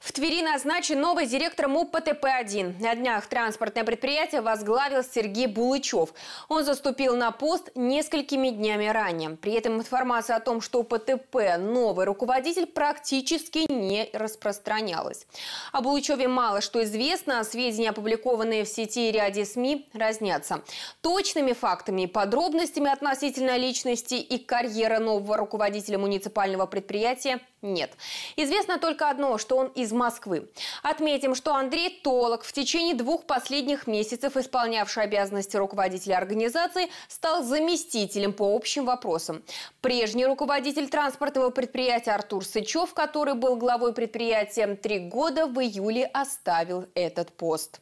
В Твери назначен новый директор МУП ПТП-1. На днях транспортное предприятие возглавил Сергей Булычев. Он заступил на пост несколькими днями ранее. При этом информация о том, что у ПТП новый руководитель практически не распространялась. О Булычеве мало что известно. а Сведения, опубликованные в сети и ряде СМИ, разнятся. Точными фактами и подробностями относительно личности и карьеры нового руководителя муниципального предприятия нет. Известно только одно, что он из из Москвы. Отметим, что Андрей Толок в течение двух последних месяцев, исполнявший обязанности руководителя организации, стал заместителем по общим вопросам. Прежний руководитель транспортного предприятия Артур Сычев, который был главой предприятия три года, в июле оставил этот пост.